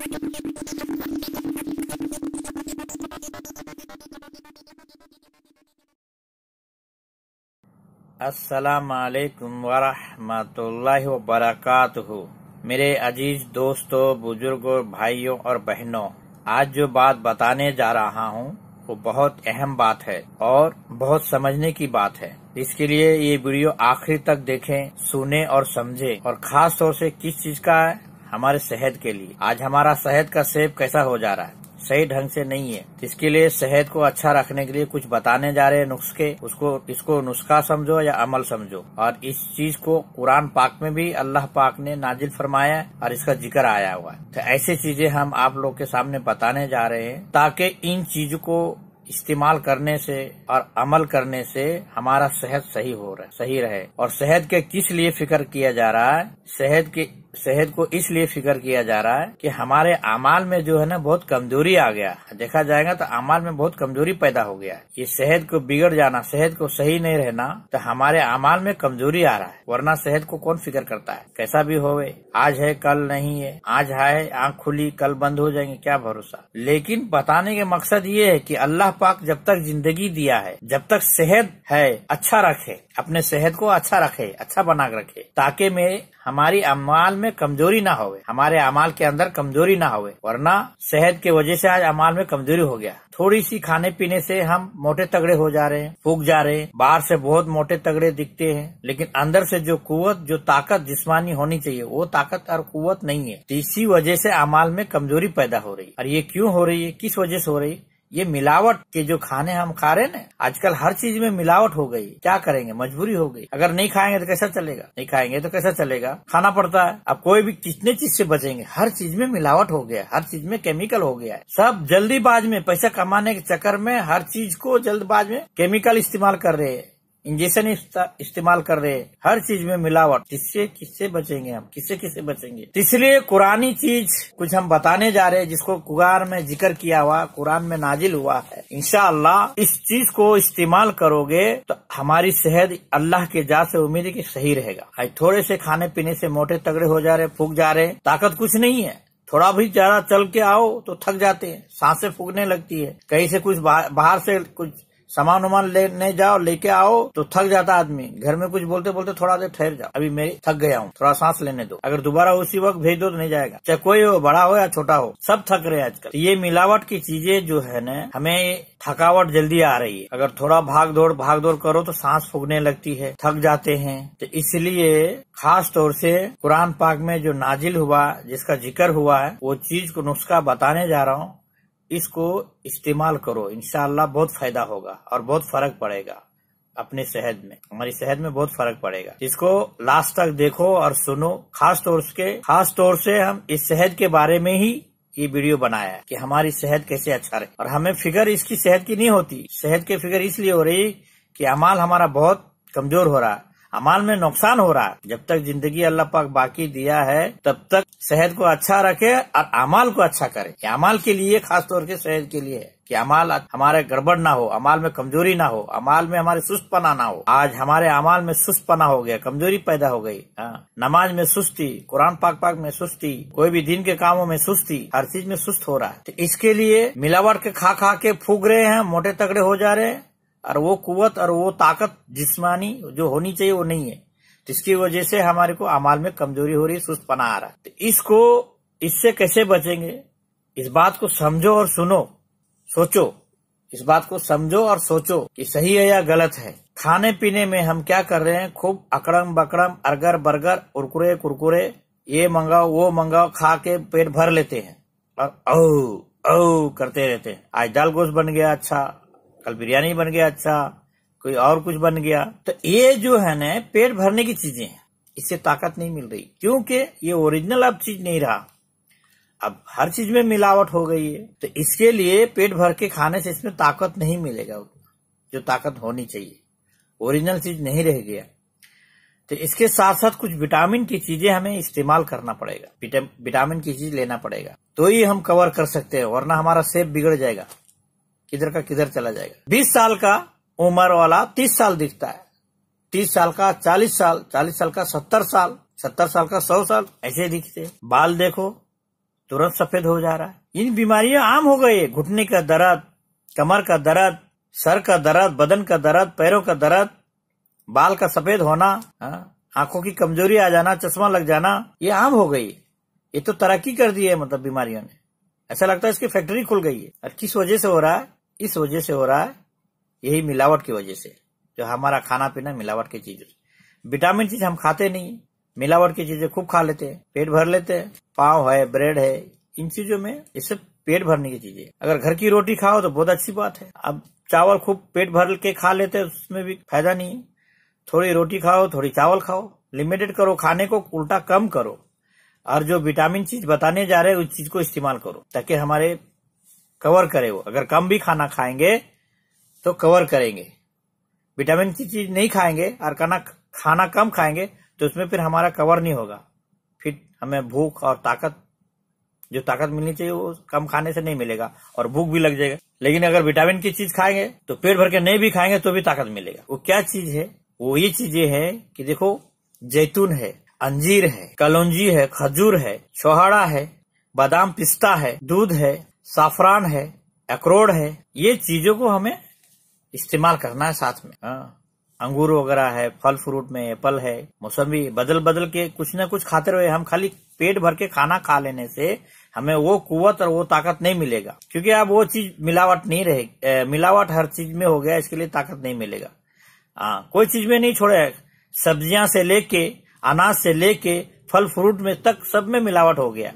असलकम वरहमतुल्लाहि वबरकातुहु मेरे अजीज दोस्तों बुजुर्गों भाइयों और बहनों आज जो बात बताने जा रहा हूँ वो बहुत अहम बात है और बहुत समझने की बात है इसके लिए ये वीडियो आखिर तक देखें सुने और समझें और खास तौर से किस चीज का हमारे सेहत के लिए आज हमारा सेहत का सेब कैसा हो जा रहा है सही ढंग से नहीं है इसके लिए सेहत को अच्छा रखने के लिए कुछ बताने जा रहे हैं नुस्खे उसको इसको नुस्खा समझो या अमल समझो और इस चीज को कुरान पाक में भी अल्लाह पाक ने नाजिल फरमाया और इसका जिक्र आया हुआ है तो ऐसी चीजें हम आप लोग के सामने बताने जा रहे हैं ताकि इन चीज को इस्तेमाल करने से और अमल करने से हमारा सेहत सही हो रहा है सही रहे और सेहत के किस लिए फिक्र किया जा रहा है सेहत के सेहत को इसलिए फिक्र किया जा रहा है कि हमारे अमाल में जो है ना बहुत कमजोरी आ गया देखा जाएगा तो अमाल में बहुत कमजोरी पैदा हो गया ये सेहत को बिगड़ जाना सेहत को सही नहीं रहना तो हमारे अमाल में कमजोरी आ रहा है वरना सेहत को कौन फिक्र करता है कैसा भी होवे आज है कल नहीं है आज है आँख खुली कल बंद हो जाएंगे क्या भरोसा लेकिन बताने के मकसद ये है की अल्लाह पाक जब तक जिंदगी दिया है जब तक सेहत है अच्छा रखे अपने सेहत को अच्छा रखे अच्छा बना रखे ताकि में हमारी अमाल में कमजोरी ना होवे हमारे अमाल के अंदर कमजोरी ना होवे वरना सेहत के वजह से आज अमाल में कमजोरी हो गया थोड़ी सी खाने पीने से हम मोटे तगड़े हो जा रहे हैं फूक जा रहे हैं बाहर से बहुत मोटे तगड़े दिखते हैं लेकिन अंदर से जो कुत जो ताकत जिस्मानी होनी चाहिए वो ताकत और कुत नहीं है इसी वजह से अमाल में कमजोरी पैदा हो रही है और ये क्यों हो रही है किस वजह से हो रही है ये मिलावट के जो खाने हम खा रहे ना आजकल हर चीज में मिलावट हो गई क्या करेंगे मजबूरी हो गई अगर नहीं खाएंगे तो कैसा चलेगा नहीं खाएंगे तो कैसा चलेगा खाना पड़ता है अब कोई भी कितने चीज से बचेंगे हर चीज में मिलावट हो गया हर चीज में केमिकल हो गया है सब जल्दीबाज में पैसा कमाने के चक्कर में हर चीज को जल्दबाज में केमिकल इस्तेमाल कर रहे हैं इंजेक्शन इस्तेमाल कर रहे हैं हर चीज में मिलावट किससे किससे बचेंगे हम किससे किससे बचेंगे तो इसलिए कुरानी चीज कुछ हम बताने जा रहे हैं जिसको कुगार में जिक्र किया हुआ कुरान में नाजिल हुआ है इनशाला इस चीज को इस्तेमाल करोगे तो हमारी सेहत अल्लाह के जात से उम्मीद है की सही रहेगा आज थोड़े से खाने पीने से मोटे तगड़े हो जा रहे फूक जा रहे ताकत कुछ नहीं है थोड़ा भी ज्यादा चल के आओ तो थक जाते हैं सांसें फूकने लगती है कहीं से कुछ बाहर से कुछ सामान उमान लेने जाओ लेके आओ तो थक जाता आदमी घर में कुछ बोलते बोलते थोड़ा देर ठहर जाओ अभी मैं थक गया हूँ थोड़ा सांस लेने दो अगर दोबारा उसी वक्त भेज दो तो नहीं जाएगा चाहे कोई हो बड़ा हो या छोटा हो सब थक रहे हैं आजकल तो ये मिलावट की चीजें जो है न हमें थकावट जल्दी आ रही है अगर थोड़ा भाग दौड़ भाग दौड़ करो तो सांस फूकने लगती है थक जाते हैं तो इसलिए खास तौर से कुरान पाक में जो नाजिल हुआ जिसका जिक्र हुआ है वो चीज को नुस्खा बताने जा रहा हूँ इसको इस्तेमाल करो इनशाला बहुत फायदा होगा और बहुत फर्क पड़ेगा अपने सेहत में हमारी सेहत में बहुत फर्क पड़ेगा इसको लास्ट तक देखो और सुनो खास तौर से खास तौर से हम इस सेहत के बारे में ही ये वीडियो बनाया है कि हमारी सेहत कैसे अच्छा रहे और हमें फिगर इसकी सेहत की नहीं होती सेहत की फिगर इसलिए हो रही कि अमाल हमारा बहुत कमजोर हो रहा है अमाल में नुकसान हो रहा है जब तक जिंदगी अल्लाह पाक बाकी दिया है तब तक सेहत को अच्छा रखे और अमाल को अच्छा करे अमाल के लिए खास तौर के सेहत के लिए है कि अमाल हमारे गड़बड़ ना हो अमाल में कमजोरी ना हो अमाल में हमारे सुस्त पना ना हो आज हमारे अमाल में सुस्त पना हो गया कमजोरी पैदा हो गई हाँ। नमाज में सुस्ती कुरान पाक पाक में सुस्ती कोई भी दिन के कामों में सुस्ती हर चीज में सुस्त हो रहा है तो इसके लिए मिलावट के खा खा के फूक रहे हैं मोटे तगड़े हो जा रहे हैं और वो कुवत और वो ताकत जिस्मानी जो होनी चाहिए वो नहीं है जिसकी इसकी वजह से हमारे को अमाल में कमजोरी हो रही है सुस्त पना आ रहा है तो इसको इससे कैसे बचेंगे इस बात को समझो और सुनो सोचो इस बात को समझो और सोचो कि सही है या गलत है खाने पीने में हम क्या कर रहे हैं खूब अकड़म बकड़म अर्गर बर्गर कुरकुरे कुरकुरे ये मंगाओ वो मंगाओ खा के पेट भर लेते हैं और औ औ करते रहते हैं आज दाल गोश्त बन गया अच्छा कल बिरयानी बन गया अच्छा कोई और कुछ बन गया तो ये जो है ना पेट भरने की चीजें हैं इससे ताकत नहीं मिल रही क्योंकि ये ओरिजिनल अब चीज नहीं रहा अब हर चीज में मिलावट हो गई है तो इसके लिए पेट भर के खाने से इसमें ताकत नहीं मिलेगा जो ताकत होनी चाहिए ओरिजिनल चीज नहीं रह गया तो इसके साथ साथ कुछ विटामिन की चीजें हमें इस्तेमाल करना पड़ेगा विटामिन की चीज लेना पड़ेगा तो ही हम कवर कर सकते हैं वरना हमारा सेब बिगड़ जाएगा किधर का किधर चला जाएगा बीस साल का उम्र वाला तीस साल दिखता है तीस साल का चालीस साल चालीस साल का सत्तर साल सत्तर साल का सौ साल ऐसे दिखते बाल देखो तुरंत सफेद हो जा रहा है इन बीमारियां आम हो गई है घुटने का दर्द कमर का दर्द सर का दर्द बदन का दर्द पैरों का दर्द बाल का सफेद होना हाँ, आंखों की कमजोरी आ जाना चश्मा लग जाना ये आम हो गई ये तो तरक्की कर दी है मतलब बीमारियों ने ऐसा लगता है इसकी फैक्ट्री खुल गई है और किस वजह से हो रहा है इस वजह से हो रहा है यही मिलावट की वजह से जो हमारा खाना पीना मिलावट की चीज विटामिन चीज हम खाते नहीं मिलावट की चीजें खूब खा लेते हैं पेट भर लेते हैं पाव है ब्रेड है इन चीजों में ये सब पेट भरने की चीजें अगर घर की रोटी खाओ तो बहुत अच्छी बात है अब चावल खूब पेट भर के खा लेते हैं उसमें भी फायदा नहीं है थोड़ी रोटी खाओ थोड़ी चावल खाओ लिमिटेड करो खाने को उल्टा कम करो और जो विटामिन चीज बताने जा रहे हैं उस चीज को इस्तेमाल करो ताकि हमारे कवर करे वो अगर कम भी खाना खाएंगे तो कवर करेंगे विटामिन की चीज नहीं खाएंगे और खाना खाना कम खाएंगे तो उसमें फिर हमारा कवर नहीं होगा फिर हमें भूख और ताकत जो ताकत मिलनी चाहिए वो कम खाने से नहीं मिलेगा और भूख भी लग जाएगा लेकिन अगर विटामिन की चीज खाएंगे तो पेट भर के नहीं भी खाएंगे तो भी ताकत मिलेगा वो क्या चीज है वो ये चीजें है कि देखो जैतून है अंजीर है कलौजी है खजूर है छोहाड़ा है बादाम पिस्ता है दूध है साफरान है अक्रोड है ये चीजों को हमें इस्तेमाल करना है साथ में आ, हाँ, अंगूर वगैरह है फल फ्रूट में एप्पल है मौसमी बदल बदल के कुछ ना कुछ खाते रहे हम खाली पेट भर के खाना खा लेने से हमें वो कुवत और वो ताकत नहीं मिलेगा क्योंकि अब वो चीज मिलावट नहीं रहेगी मिलावट हर चीज में हो गया इसके लिए ताकत नहीं मिलेगा आ, हाँ, कोई चीज में नहीं छोड़े सब्जियां से लेके अनाज से लेके फल फ्रूट में तक सब में मिलावट हो गया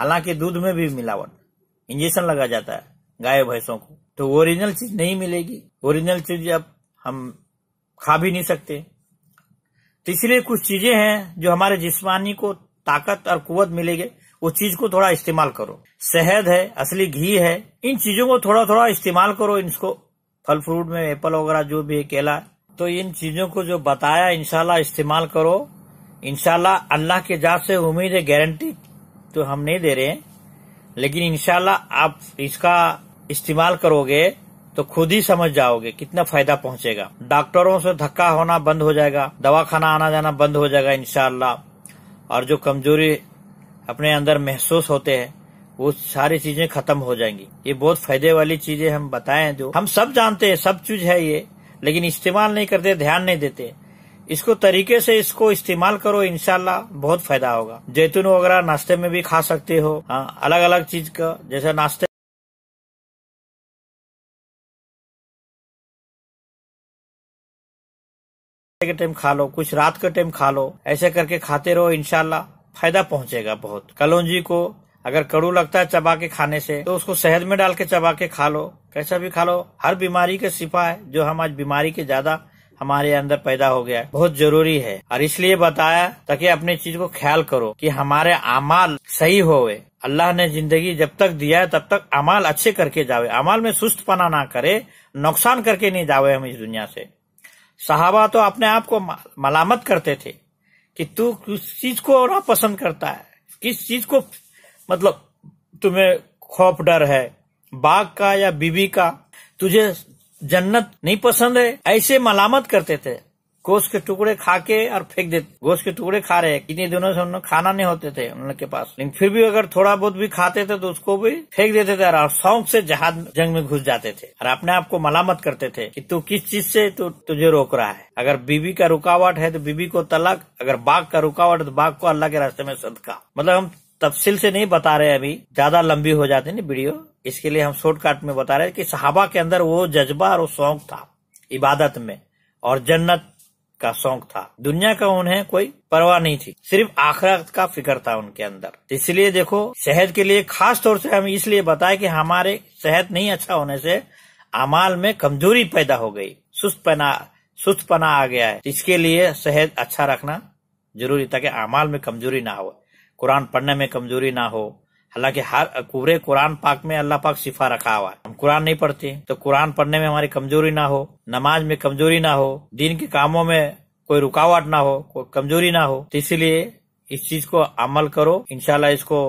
हालांकि दूध में भी मिलावट इंजेक्शन लगा जाता है गाय भैंसों को तो ओरिजिनल चीज नहीं मिलेगी ओरिजिनल चीज अब हम खा भी नहीं सकते तो इसलिए कुछ चीजें हैं जो हमारे जिस्मानी को ताकत और कुवत मिलेगी वो चीज को थोड़ा इस्तेमाल करो शहद है असली घी है इन चीजों को थोड़ा थोड़ा इस्तेमाल करो इनको फल फ्रूट में एप्पल वगैरह जो भी है केला तो इन चीजों को जो बताया इनशाला इस्तेमाल करो इनशाला अल्लाह के जात से उम्मीद है गारंटी तो हम नहीं दे रहे हैं लेकिन इनशाला आप इसका इस्तेमाल करोगे तो खुद ही समझ जाओगे कितना फायदा पहुंचेगा डॉक्टरों से धक्का होना बंद हो जाएगा दवा खाना आना जाना बंद हो जाएगा इनशाला और जो कमजोरी अपने अंदर महसूस होते हैं वो सारी चीजें खत्म हो जाएंगी ये बहुत फायदे वाली चीजें हम बताएं जो हम सब जानते हैं सब चीज है ये लेकिन इस्तेमाल नहीं करते ध्यान नहीं देते इसको तरीके से इसको इस्तेमाल करो इनशाला बहुत फायदा होगा जैतून वगैरह नाश्ते में भी खा सकते हो आ, हाँ, अलग अलग चीज का जैसे नाश्ते के टाइम खा लो कुछ रात के टाइम खा लो ऐसे करके खाते रहो इनशाला फायदा पहुंचेगा बहुत कलौजी को अगर कड़ू लगता है चबा के खाने से तो उसको शहद में डाल के चबा के खा लो कैसा भी खा लो हर बीमारी के सिपा है जो हम आज बीमारी के ज्यादा हमारे अंदर पैदा हो गया बहुत जरूरी है और इसलिए बताया ताकि अपनी चीज को ख्याल करो कि हमारे अमाल सही हो अल्लाह ने जिंदगी जब तक दिया है तब तक अमाल अच्छे करके जावे अमाल में सुस्त पना ना करे नुकसान करके नहीं जावे हम इस दुनिया से साहबा तो अपने आप को मलामत करते थे कि तू किस चीज को ना पसंद करता है किस चीज को मतलब तुम्हें खौफ डर है बाघ का या बीबी का तुझे जन्नत नहीं पसंद है ऐसे मलामत करते थे गोश्त के टुकड़े खा के और फेंक देते गोश्त के टुकड़े खा रहे कितने दिनों से उन खाना नहीं होते थे उन के पास लेकिन फिर भी अगर थोड़ा बहुत भी खाते थे तो उसको भी फेंक देते थे और शौक से जहाज जंग में घुस जाते थे और अपने आप को मलामत करते थे कि तू किस चीज से तू तुझे रोक रहा है अगर बीबी का रुकावट है तो बीबी को तलाक अगर बाघ का रुकावट है तो बाघ को अल्लाह के रास्ते में सदका मतलब हम तफसील से नहीं बता रहे अभी ज्यादा लंबी हो जाती ना वीडियो इसके लिए हम शॉर्टकट में बता रहे कि सहाबा के अंदर वो जज्बा और वो शौक था इबादत में और जन्नत का शौक था दुनिया का उन्हें कोई परवाह नहीं थी सिर्फ आखिरत का फिक्र था उनके अंदर इसलिए देखो सेहत के लिए खास तौर से हम इसलिए बताए कि हमारे सेहत नहीं अच्छा होने से अमाल में कमजोरी पैदा हो गई सुस्त सुस्त पना आ गया है इसके लिए सेहत अच्छा रखना जरूरी ताकि अमाल में कमजोरी ना हो कुरान पढ़ने में कमजोरी ना हो हालांकि हर पूरे कुरान पाक में अल्लाह पाक शिफा रखा हुआ है हम कुरान नहीं पढ़ते तो कुरान पढ़ने में हमारी कमजोरी ना हो नमाज में कमजोरी ना हो दिन के कामों में कोई रुकावट ना हो कोई कमजोरी ना हो तो इसीलिए इस चीज को अमल करो इनशाला इसको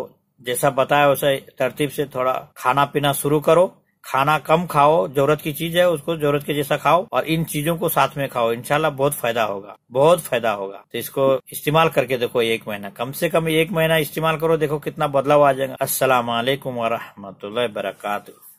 जैसा बताया वैसा तरतीब से थोड़ा खाना पीना शुरू करो खाना कम खाओ जरूरत की चीज है उसको जरूरत के जैसा खाओ और इन चीजों को साथ में खाओ इनशाला बहुत फायदा होगा बहुत फायदा होगा तो इसको इस्तेमाल करके देखो एक महीना कम से कम एक महीना इस्तेमाल करो देखो कितना बदलाव आ जाएगा असलामेकुम वरहमत वरक